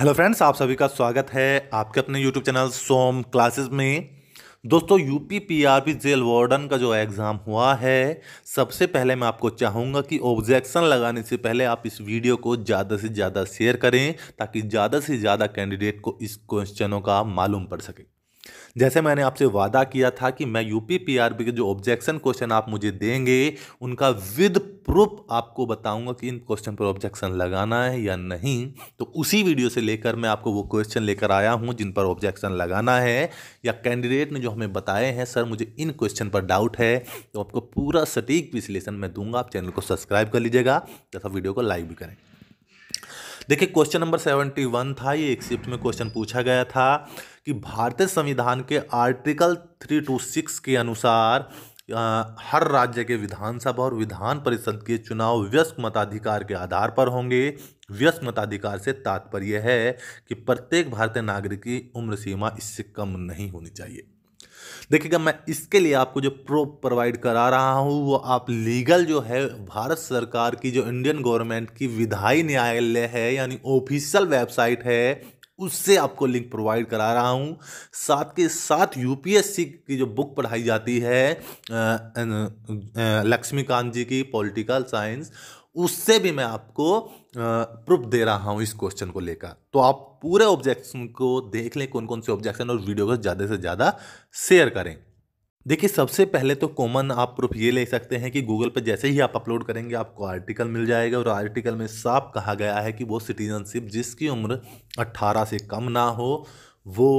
hello friends आप सभी का स्वागत है आपके अपने यूट्यूब चैनल सोम क्लासेस में दोस्तों यूपी पीआरपी जेल वार्डन का जो एग्ज़ाम हुआ है सबसे पहले मैं आपको चाहूँगा कि ऑब्जेक्शन लगाने से पहले आप इस वीडियो को ज़्यादा से ज़्यादा शेयर करें ताकि ज़्यादा से ज़्यादा कैंडिडेट को इस क्वेश्चनों का मालूम पड़ सके जैसे मैंने आपसे वादा किया था कि मैं यूपी पीआरबी के जो ऑब्जेक्शन क्वेश्चन आप मुझे देंगे उनका विद प्रूफ आपको बताऊंगा कि इन क्वेश्चन पर ऑब्जेक्शन लगाना है या नहीं तो उसी वीडियो से लेकर मैं आपको वो क्वेश्चन लेकर आया हूं जिन पर ऑब्जेक्शन लगाना है या कैंडिडेट ने जो हमें बताए हैं सर मुझे इन क्वेश्चन पर डाउट है तो आपको पूरा सटीक विश्लेषण मैं दूंगा आप चैनल को सब्सक्राइब कर लीजिएगा तथा वीडियो को लाइक भी करें देखिए क्वेश्चन नंबर सेवेंटी वन था ये एक शिफ्ट में क्वेश्चन पूछा गया था कि भारतीय संविधान के आर्टिकल थ्री टू सिक्स के अनुसार हर राज्य के विधानसभा और विधान परिषद के चुनाव व्यस्क मताधिकार के आधार पर होंगे व्यस्क मताधिकार से तात्पर्य है कि प्रत्येक भारतीय नागरिक की उम्र सीमा इससे कम नहीं होनी चाहिए देखिएगा मैं इसके लिए आपको जो प्रूफ प्रोवाइड करा रहा हूँ वो आप लीगल जो है भारत सरकार की जो इंडियन गवर्नमेंट की विधायी न्यायालय है यानी ऑफिशियल वेबसाइट है उससे आपको लिंक प्रोवाइड करा रहा हूँ साथ के साथ यूपीएससी की जो बुक पढ़ाई जाती है लक्ष्मीकांत जी की पॉलिटिकल साइंस उससे भी मैं आपको प्रूफ दे रहा हूँ इस क्वेश्चन को लेकर तो आप पूरे ऑब्जेक्शन को देख लें कौन कौन से ऑब्जेक्शन और वीडियो को ज़्यादा से ज़्यादा शेयर करें देखिए सबसे पहले तो कॉमन आप प्रूफ ये ले सकते हैं कि गूगल पर जैसे ही आप अपलोड करेंगे आपको आर्टिकल मिल जाएगा और आर्टिकल में साफ कहा गया है कि वो सिटीजनशिप जिसकी उम्र 18 से कम ना हो वो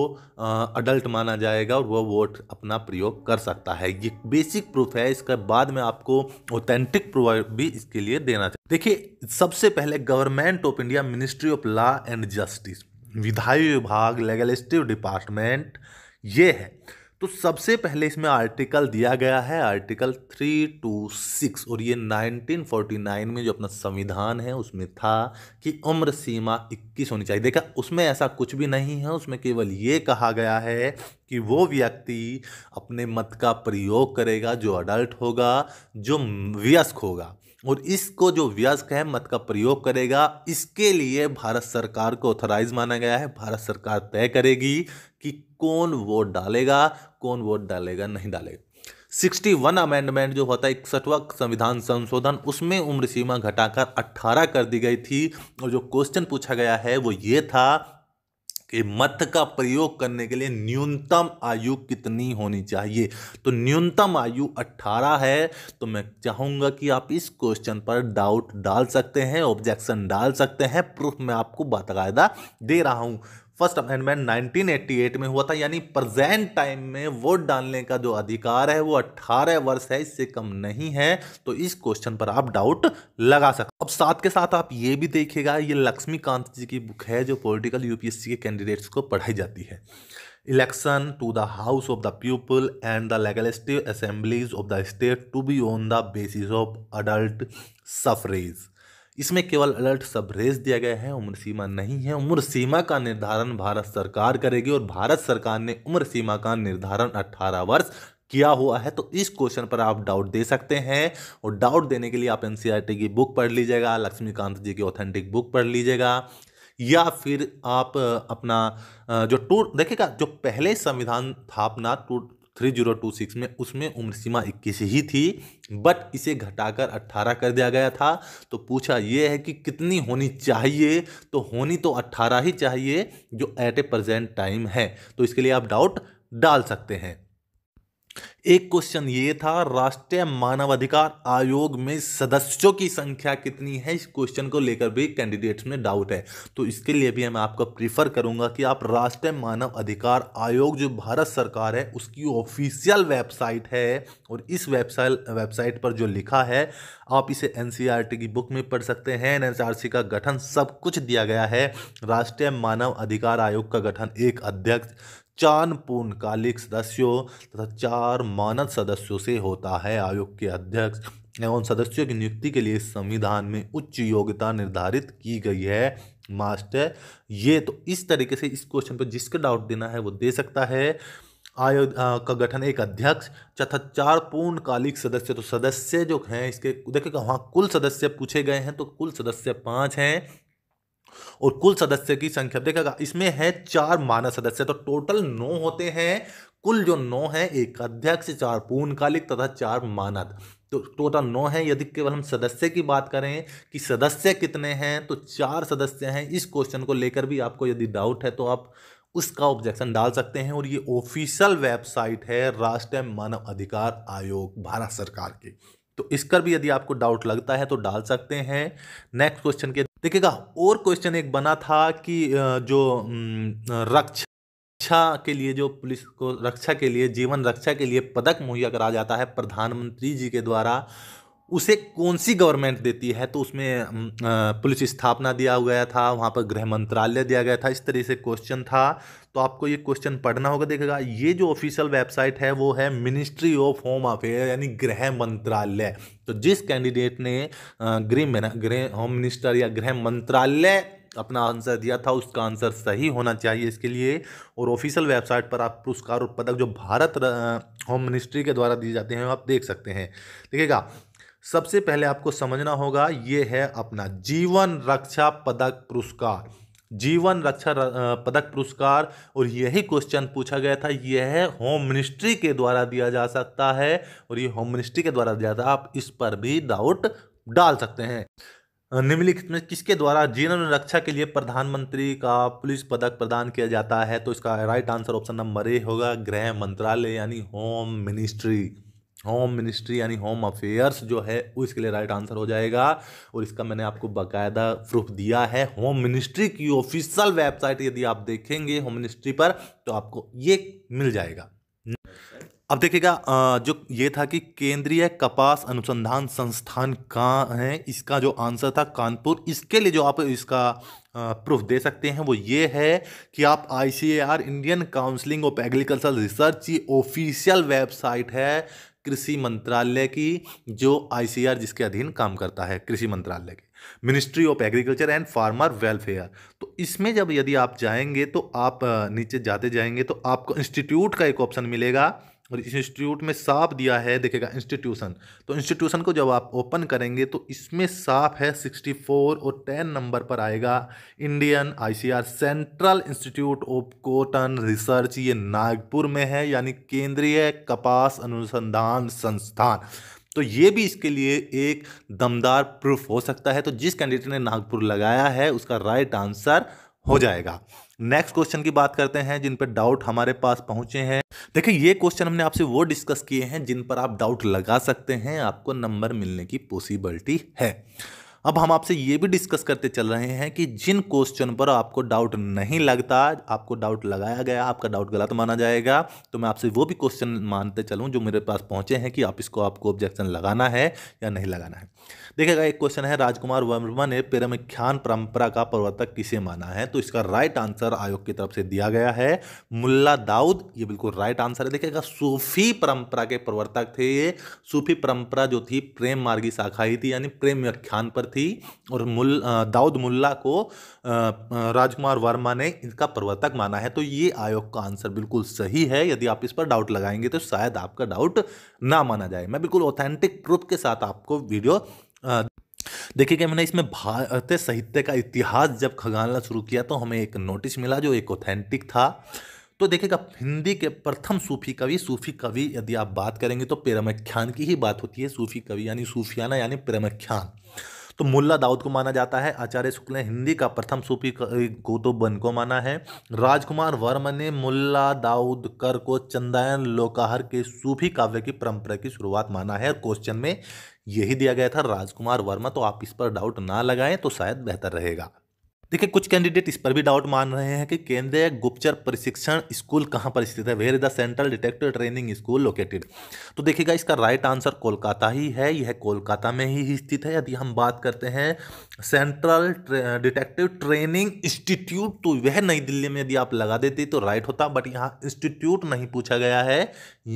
अडल्ट माना जाएगा और वो वोट अपना प्रयोग कर सकता है ये बेसिक प्रूफ है इसके बाद में आपको ऑथेंटिक प्रूफ भी इसके लिए देना चाहिए देखिए सबसे पहले government of India ministry of law and justice विधायी विभाग लेगलिस्टिव डिपार्टमेंट ये है तो सबसे पहले इसमें आर्टिकल दिया गया है आर्टिकल 326 और ये 1949 में जो अपना संविधान है उसमें था कि उम्र सीमा 21 होनी चाहिए देखा उसमें ऐसा कुछ भी नहीं है उसमें केवल ये कहा गया है कि वो व्यक्ति अपने मत का प्रयोग करेगा जो अडल्ट होगा जो व्यस्क होगा और इसको जो व्यस्क है मत का प्रयोग करेगा इसके लिए भारत सरकार को ऑथराइज माना गया है भारत सरकार तय करेगी कि कौन वोट डालेगा कौन वोट डालेगा नहीं डालेगा सिक्सटी वन अमेंडमेंट जो होता है इकसठवा संविधान संशोधन उसमें उम्र सीमा घटाकर अट्ठारह कर दी गई थी और जो क्वेश्चन पूछा गया है वो ये था कि मत का प्रयोग करने के लिए न्यूनतम आयु कितनी होनी चाहिए तो न्यूनतम आयु 18 है तो मैं चाहूँगा कि आप इस क्वेश्चन पर डाउट डाल सकते हैं ऑब्जेक्शन डाल सकते हैं प्रूफ मैं आपको बाकायदा दे रहा हूँ फर्स्ट अमेंडमेंट 1988 में हुआ था यानी प्रेजेंट टाइम में वोट डालने का जो अधिकार है वो 18 वर्ष है इससे कम नहीं है तो इस क्वेश्चन पर आप डाउट लगा सकते अब साथ के साथ आप ये भी देखिएगा ये लक्ष्मीकांत जी की बुक है जो पॉलिटिकल यूपीएससी के कैंडिडेट्स को पढ़ाई जाती है election to the house of the people and the legislative assemblies of the state to be on the basis of adult suffrage इसमें केवल अलर्ट सब रेज दिया गया है उम्र सीमा नहीं है उम्र सीमा का निर्धारण भारत सरकार करेगी और भारत सरकार ने उम्र सीमा का निर्धारण 18 वर्ष किया हुआ है तो इस क्वेश्चन पर आप डाउट दे सकते हैं और डाउट देने के लिए आप एन e की बुक पढ़ लीजिएगा लक्ष्मीकांत जी की ऑथेंटिक बुक पढ़ लीजिएगा या फिर आप अपना जो टू देखिएगा जो पहले संविधान स्थापना two three zero two six में उसमें उम्र सीमा इक्कीस ही थी बट इसे घटाकर अट्ठारह कर दिया गया था तो पूछा यह है कि कितनी होनी चाहिए तो होनी तो अट्ठारह ही चाहिए जो एट ए प्रजेंट टाइम है तो इसके लिए आप डाउट डाल सकते हैं एक क्वेश्चन ये था राष्ट्रीय मानवाधिकार आयोग में सदस्यों की संख्या कितनी है इस क्वेश्चन को लेकर भी कैंडिडेट्स में डाउट है तो इसके लिए भी मैं आपको प्रीफर करूंगा कि आप राष्ट्रीय मानव अधिकार आयोग जो भारत सरकार है उसकी ऑफिशियल वेबसाइट है और इस वेबसाइट वेबसाइट पर जो लिखा है आप इसे एन e की बुक में पढ़ सकते हैं एन e का गठन सब कुछ दिया गया है राष्ट्रीय मानव अधिकार आयोग का गठन एक अध्यक्ष चार पूर्णकालिक सदस्यों तथा चार मानद सदस्यों से होता है आयोग के अध्यक्ष एवं सदस्यों की नियुक्ति के लिए संविधान में उच्च योग्यता निर्धारित की गई है मास्टर ये तो इस तरीके से इस क्वेश्चन पर जिसका डाउट देना है वो दे सकता है आयोग का गठन एक अध्यक्ष तथा चार पूर्णकालिक सदस्य तो सदस्य जो हैं इसके देखिएगा वहाँ कुल सदस्य पूछे गए हैं तो कुल सदस्य पाँच हैं और कुल सदस्य की संख्या देखेगा इसमें है चार मानव सदस्य तो टोटल नौ होते हैं कुल जो नौ है एक अध्यक्ष चार पूर्णकालिक तथा चार मानद तो टोटल नौ है यदि केवल हम सदस्य की बात करें कि सदस्य कितने हैं तो चार सदस्य हैं इस क्वेश्चन को लेकर भी आपको यदि डाउट है तो आप उसका ऑब्जेक्शन डाल सकते हैं और ये ऑफिशियल वेबसाइट है राष्ट्रीय मानव अधिकार आयोग भारत सरकार की तो इसका भी यदि आपको डाउट लगता है तो डाल सकते हैं नेक्स्ट क्वेश्चन के देखिएगा और क्वेश्चन एक बना था कि जो रक्ष रक्षा के लिए जो पुलिस को रक्षा के लिए जीवन रक्षा के लिए पदक मुहैया करा जाता है प्रधानमंत्री जी के द्वारा उसे कौन सी गवर्नमेंट देती है तो उसमें पुलिस स्थापना दिया गया था वहाँ पर गृह मंत्रालय दिया गया था इस तरह से क्वेश्चन था तो आपको ये क्वेश्चन पढ़ना होगा देखेगा ये जो ऑफिशियल वेबसाइट है वो है मिनिस्ट्री ऑफ होम अफेयर यानी गृह मंत्रालय तो जिस कैंडिडेट ने गृह गृह होम मिनिस्टर या गृह मंत्रालय अपना आंसर दिया था उसका आंसर सही होना चाहिए इसके लिए और ऑफिशियल वेबसाइट पर आप पुरस्कार और पदक जो भारत होम मिनिस्ट्री के द्वारा दिए जाते हैं आप देख सकते हैं देखिएगा सबसे पहले आपको समझना होगा ये है अपना जीवन रक्षा पदक पुरस्कार जीवन रक्षा पदक पुरस्कार और यही क्वेश्चन पूछा गया था यह होम मिनिस्ट्री के द्वारा दिया जा सकता है और ये होम मिनिस्ट्री के द्वारा दिया जाता है आप इस पर भी डाउट डाल सकते हैं निम्नलिखित में किसके द्वारा जीवन रक्षा के लिए प्रधानमंत्री का पुलिस पदक प्रदान किया जाता है तो इसका right answer option number A होगा गृह मंत्रालय यानी होम मिनिस्ट्री होम मिनिस्ट्री यानी होम अफेयर्स जो है वो इसके लिए राइट आंसर हो जाएगा और इसका मैंने आपको बाकायदा प्रूफ दिया है होम मिनिस्ट्री की ऑफिशियल वेबसाइट यदि आप देखेंगे होम मिनिस्ट्री पर तो आपको ये मिल जाएगा अब देखिएगा जो ये था कि केंद्रीय कपास अनुसंधान संस्थान कहाँ है इसका जो आंसर था कानपुर इसके लिए जो आप इसका प्रूफ दे सकते हैं वो ये है कि आप I Indian counselling of agriculture research की ऑफिशियल वेबसाइट है कृषि मंत्रालय की जो आईसीआर जिसके अधीन काम करता है कृषि मंत्रालय की ministry of agriculture and farmer welfare तो इसमें जब यदि आप जाएंगे तो आप नीचे जाते जाएंगे तो आपको इंस्टीट्यूट का एक ऑप्शन मिलेगा और इंस्टीट्यूट में साफ दिया है देखेगा इंस्टीट्यूशन तो इंस्टीट्यूशन को जब आप ओपन करेंगे तो इसमें साफ है 64 और 10 नंबर पर आएगा Indian ICR central institute of cotton research ये नागपुर में है यानी केंद्रीय कपास अनुसंधान संस्थान तो ये भी इसके लिए एक दमदार प्रूफ हो सकता है तो जिस कैंडिडेट ने नागपुर लगाया है उसका राइट आंसर हो जाएगा नेक्स्ट क्वेश्चन की बात करते हैं जिन पर डाउट हमारे पास पहुंचे हैं देखिए ये क्वेश्चन हमने आपसे वो डिस्कस किए हैं जिन पर आप डाउट लगा सकते हैं आपको नंबर मिलने की पॉसिबिलिटी है अब हम आपसे ये भी डिस्कस करते चल रहे हैं कि जिन क्वेश्चन पर आपको डाउट नहीं लगता आपको डाउट लगाया गया आपका डाउट गलत माना जाएगा तो मैं आपसे वो भी क्वेश्चन मानते चलूँ जो मेरे पास पहुँचे हैं कि आप इसको आपको ऑब्जेक्शन लगाना है या नहीं लगाना है देखेगा एक क्वेश्चन है राजकुमार वर्मा ने पिरमिख्यान परंपरा का प्रवर्तक किसे माना है तो इसका राइट आंसर आयोग की तरफ से दिया गया है मुल्ला दाऊद ये बिल्कुल राइट आंसर है देखेगा सूफी परंपरा के प्रवर्तक थे ये सूफी परंपरा जो थी प्रेम मार्गी शाखा ही थी यानी प्रेम व्याख्यान पर थी और मुल दाऊद मुल्ला को राजकुमार वर्मा ने इनका प्रवर्तक माना है तो ये आयोग का आंसर बिल्कुल सही है यदि आप इस पर डाउट लगाएंगे तो शायद आपका डाउट ना माना जाए मैं बिल्कुल ऑथेंटिक प्रूफ के साथ आपको वीडियो देखिए कि मैंने इसमें भारतीय साहित्य का इतिहास जब खगालना शुरू किया तो हमें एक नोटिस मिला जो एक ऑथेंटिक था तो देखिएगा हिंदी के प्रथम सूफी कवि सूफी कवि यदि आप बात करेंगे तो प्रेमख्यान की ही बात होती है सूफी कवि यानी सूफियाना यानी प्रेमख्यान तो मुल्ला दाऊद को माना जाता है आचार्य शुक्ल ने हिंदी का प्रथम सूफी बन को माना है राजकुमार वर्मा ने मुल्ला दाऊद कर को चंदायन लोकाहर के सूफी काव्य की परंपरा की शुरुआत माना है क्वेश्चन में यही दिया गया था राजकुमार वर्मा तो आप इस पर डाउट ना लगाएं तो शायद बेहतर रहेगा देखिए कुछ कैंडिडेट इस पर भी डाउट मान रहे हैं कि केंद्रीय गुप्तचर प्रशिक्षण स्कूल कहाँ पर स्थित है where is the central detective training school located तो देखिएगा इसका राइट आंसर कोलकाता ही है यह कोलकाता में ही स्थित है यदि हम बात करते हैं सेंट्रल डिटेक्टिव ट्रेनिंग इंस्टीट्यूट तो वह नई दिल्ली में यदि आप लगा देते तो राइट होता बट यहाँ इंस्टीट्यूट नहीं पूछा गया है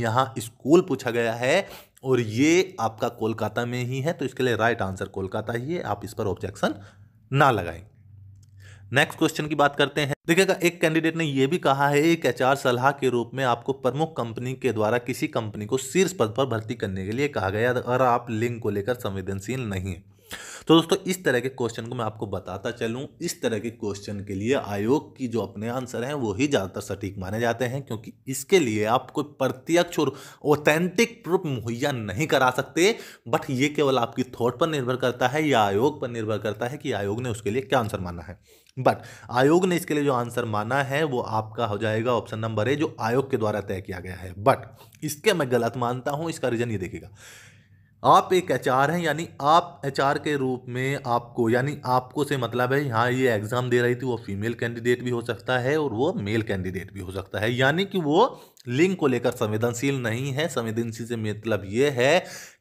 यहाँ स्कूल पूछा गया है और ये आपका कोलकाता में ही है तो इसके लिए राइट आंसर कोलकाता ही है आप इस पर ऑब्जेक्शन ना लगाएं नेक्स्ट क्वेश्चन की बात करते हैं देखिएगा एक कैंडिडेट ने यह भी कहा है एक एचआर सलाह के रूप में आपको प्रमुख कंपनी के द्वारा किसी कंपनी को शीर्ष पद पर भर्ती करने के लिए कहा गया और आप लिंक को लेकर संवेदनशील नहीं है तो दोस्तों इस तरह के क्वेश्चन को मैं आपको बताता चलूँ इस तरह के क्वेश्चन के लिए आयोग की जो अपने आंसर हैं वो ही ज़्यादातर सटीक माने जाते हैं क्योंकि इसके लिए आप कोई प्रत्यक्ष और ओथेंटिक प्रूफ मुहैया नहीं करा सकते बट ये केवल आपकी थॉट पर निर्भर करता है या आयोग पर निर्भर करता है कि आयोग ने उसके लिए क्या आंसर माना है बट आयोग ने इसके लिए जो आंसर माना है वो आपका हो जाएगा ऑप्शन नंबर ए जो आयोग के द्वारा तय किया गया है बट इसके मैं गलत मानता हूँ इसका रीज़न ये देखिएगा आप एक एच हैं यानी आप एच के रूप में आपको यानी आपको से मतलब है यहाँ ये एग्ज़ाम दे रही थी वो फीमेल कैंडिडेट भी हो सकता है और वो मेल कैंडिडेट भी हो सकता है यानी कि वो लिंग को लेकर संवेदनशील नहीं है संवेदनशील से मतलब ये है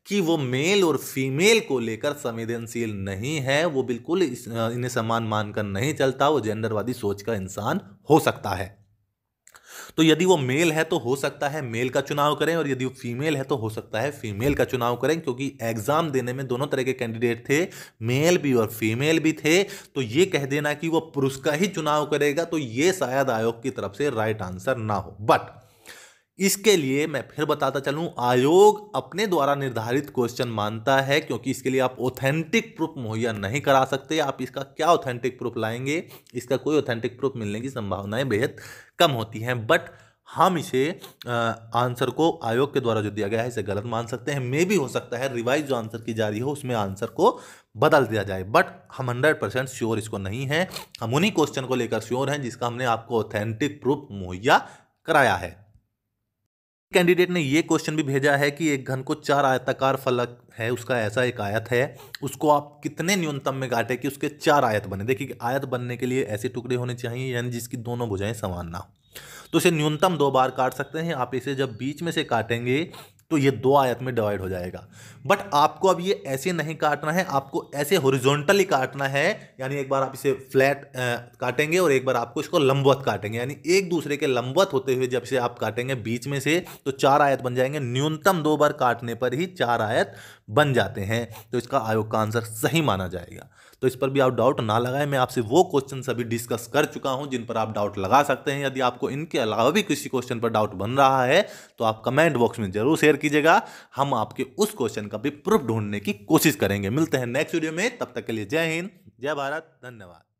कि वो मेल और फीमेल को लेकर संवेदनशील नहीं है वो बिल्कुल इन्हें समान मानकर नहीं चलता वो जेंडरवादी सोच का इंसान हो सकता है तो यदि वो मेल है तो हो सकता है मेल का चुनाव करें और यदि वो फीमेल है तो हो सकता है फीमेल का चुनाव करें क्योंकि एग्जाम देने में दोनों तरह के कैंडिडेट थे मेल भी और फीमेल भी थे तो ये कह देना कि वो पुरुष का ही चुनाव करेगा तो ये शायद आयोग की तरफ से राइट आंसर ना हो बट इसके लिए मैं फिर बताता चलूं आयोग अपने द्वारा निर्धारित क्वेश्चन मानता है क्योंकि इसके लिए आप ऑथेंटिक प्रूफ मुहैया नहीं करा सकते आप इसका क्या ऑथेंटिक प्रूफ लाएंगे इसका कोई ऑथेंटिक प्रूफ मिलने की संभावनाएं बेहद कम होती हैं बट हम इसे आंसर को आयोग के द्वारा जो दिया गया है इसे गलत मान सकते हैं मे भी हो सकता है रिवाइज जो आंसर की जा रही हो उसमें आंसर को बदल दिया जाए बट हम हंड्रेड परसेंट श्योर इसको नहीं है हम उन्हीं क्वेश्चन को लेकर श्योर हैं जिसका हमने आपको ऑथेंटिक प्रूफ मुहैया कराया है कैंडिडेट ने ये क्वेश्चन भी भेजा है कि एक घन को चार आयताकार फलक है उसका ऐसा एक आयत है उसको आप कितने न्यूनतम में काटे कि उसके चार आयत बने देखिए आयत बनने के लिए ऐसे टुकड़े होने चाहिए यानी जिसकी दोनों भुजाएं समान ना हो तो इसे न्यूनतम दो बार काट सकते हैं आप इसे जब बीच में से काटेंगे तो ये दो आयत में डिवाइड हो जाएगा बट आपको अब ये ऐसे नहीं काटना है आपको ऐसे हॉरिजॉन्टली काटना है यानी एक बार आप इसे फ्लैट काटेंगे और एक बार आपको इसको लंबवत काटेंगे यानी एक दूसरे के लंबवत होते हुए जब इसे आप काटेंगे बीच में से तो चार आयत बन जाएंगे न्यूनतम दो बार काटने पर ही चार आयत बन जाते हैं तो इसका आयोग का आंसर सही माना जाएगा तो इस पर भी आप डाउट ना लगाएं मैं आपसे वो क्वेश्चन सभी डिस्कस कर चुका हूं जिन पर आप डाउट लगा सकते हैं यदि आपको इनके अलावा भी किसी क्वेश्चन पर डाउट बन रहा है तो आप कमेंट बॉक्स में जरूर शेयर कीजिएगा हम आपके उस क्वेश्चन का भी प्रूफ ढूंढने की कोशिश करेंगे मिलते हैं नेक्स्ट वीडियो में तब तक के लिए जय हिंद जय भारत धन्यवाद